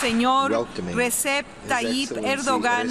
Señor Recep Tayyip Erdogan,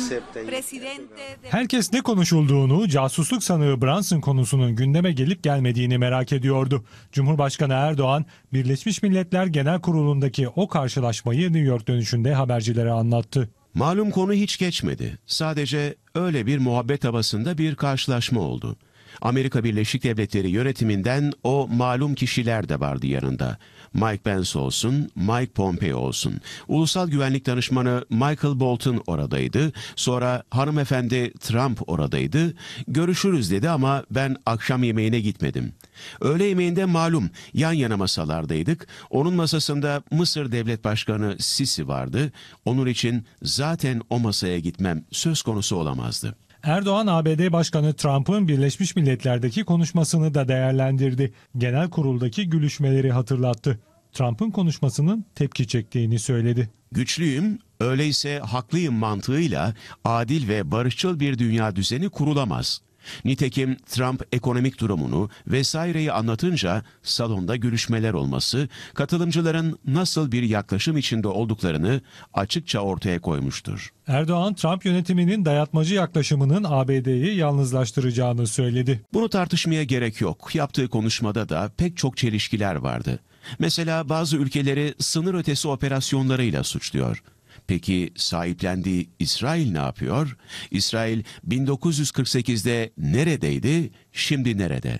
presidente Herkes ne konuşulduğunu, casusluk sanığı Branson konusunun gündeme gelip gelmediğini merak ediyordu. Cumhurbaşkanı Erdoğan, Birleşmiş Milletler Genel Kurulu'ndaki o karşılaşmayı New York dönüşünde habercilere anlattı. Malum konu hiç geçmedi. Sadece öyle bir muhabbet havasında bir karşılaşma oldu. Amerika Birleşik Devletleri yönetiminden o malum kişiler de vardı yanında. Mike Pence olsun, Mike Pompeo olsun. Ulusal Güvenlik Danışmanı Michael Bolton oradaydı. Sonra hanımefendi Trump oradaydı. Görüşürüz dedi ama ben akşam yemeğine gitmedim. Öğle yemeğinde malum yan yana masalardaydık. Onun masasında Mısır Devlet Başkanı Sisi vardı. Onun için zaten o masaya gitmem söz konusu olamazdı.'' Erdoğan ABD Başkanı Trump'ın Birleşmiş Milletler'deki konuşmasını da değerlendirdi. Genel kuruldaki gülüşmeleri hatırlattı. Trump'ın konuşmasının tepki çektiğini söyledi. Güçlüyüm, öyleyse haklıyım mantığıyla adil ve barışçıl bir dünya düzeni kurulamaz. Nitekim Trump ekonomik durumunu vesaireyi anlatınca salonda görüşmeler olması katılımcıların nasıl bir yaklaşım içinde olduklarını açıkça ortaya koymuştur. Erdoğan, Trump yönetiminin dayatmacı yaklaşımının ABD'yi yalnızlaştıracağını söyledi. Bunu tartışmaya gerek yok. Yaptığı konuşmada da pek çok çelişkiler vardı. Mesela bazı ülkeleri sınır ötesi operasyonlarıyla suçluyor. Peki sahiplendiği İsrail ne yapıyor? İsrail 1948'de neredeydi, şimdi nerede?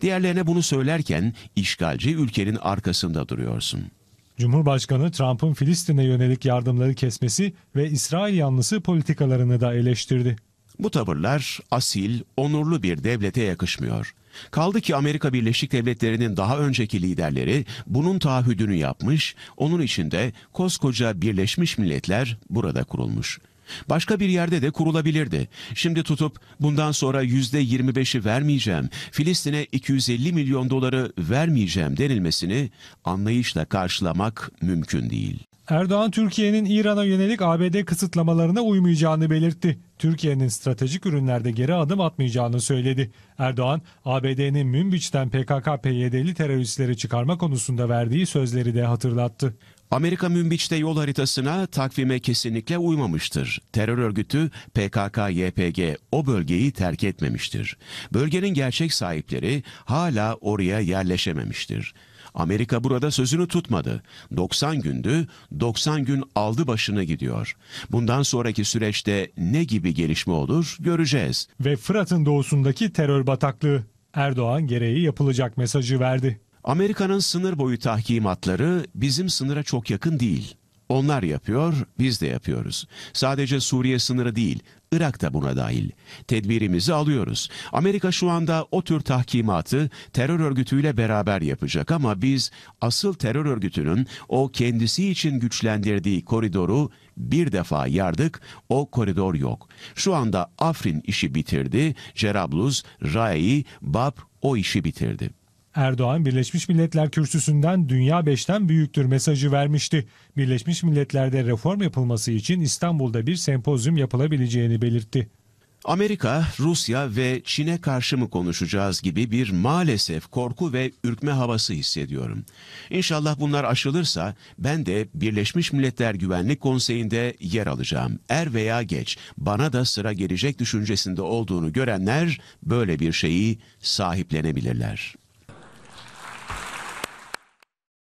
Diğerlerine bunu söylerken işgalci ülkenin arkasında duruyorsun. Cumhurbaşkanı Trump'ın Filistin'e yönelik yardımları kesmesi ve İsrail yanlısı politikalarını da eleştirdi. Bu tavırlar asil, onurlu bir devlete yakışmıyor. Kaldı ki Amerika Birleşik Devletleri'nin daha önceki liderleri bunun taahhüdünü yapmış, onun için de koskoca Birleşmiş Milletler burada kurulmuş. Başka bir yerde de kurulabilirdi. Şimdi tutup bundan sonra yüzde %25'i vermeyeceğim, Filistin'e 250 milyon doları vermeyeceğim denilmesini anlayışla karşılamak mümkün değil. Erdoğan Türkiye'nin İran'a yönelik ABD kısıtlamalarına uymayacağını belirtti. Türkiye'nin stratejik ürünlerde geri adım atmayacağını söyledi. Erdoğan, ABD'nin Münbiç'ten PKK-PYD'li teröristleri çıkarma konusunda verdiği sözleri de hatırlattı. Amerika Münbiç'te yol haritasına takvime kesinlikle uymamıştır. Terör örgütü PKK-YPG o bölgeyi terk etmemiştir. Bölgenin gerçek sahipleri hala oraya yerleşememiştir. Amerika burada sözünü tutmadı. 90 gündü, 90 gün aldı başını gidiyor. Bundan sonraki süreçte ne gibi gelişme olur göreceğiz. Ve Fırat'ın doğusundaki terör bataklığı Erdoğan gereği yapılacak mesajı verdi. Amerika'nın sınır boyu tahkimatları bizim sınıra çok yakın değil. Onlar yapıyor, biz de yapıyoruz. Sadece Suriye sınırı değil, Irak da buna dahil. Tedbirimizi alıyoruz. Amerika şu anda o tür tahkimatı terör örgütüyle beraber yapacak ama biz asıl terör örgütünün o kendisi için güçlendirdiği koridoru bir defa yardık, o koridor yok. Şu anda Afrin işi bitirdi, Cerablus, Rai, Bab o işi bitirdi. Erdoğan Birleşmiş Milletler kürsüsünden dünya beşten büyüktür mesajı vermişti. Birleşmiş Milletler'de reform yapılması için İstanbul'da bir sempozyum yapılabileceğini belirtti. Amerika, Rusya ve Çin'e karşı mı konuşacağız gibi bir maalesef korku ve ürkme havası hissediyorum. İnşallah bunlar aşılırsa ben de Birleşmiş Milletler Güvenlik Konseyi'nde yer alacağım. Er veya geç bana da sıra gelecek düşüncesinde olduğunu görenler böyle bir şeyi sahiplenebilirler.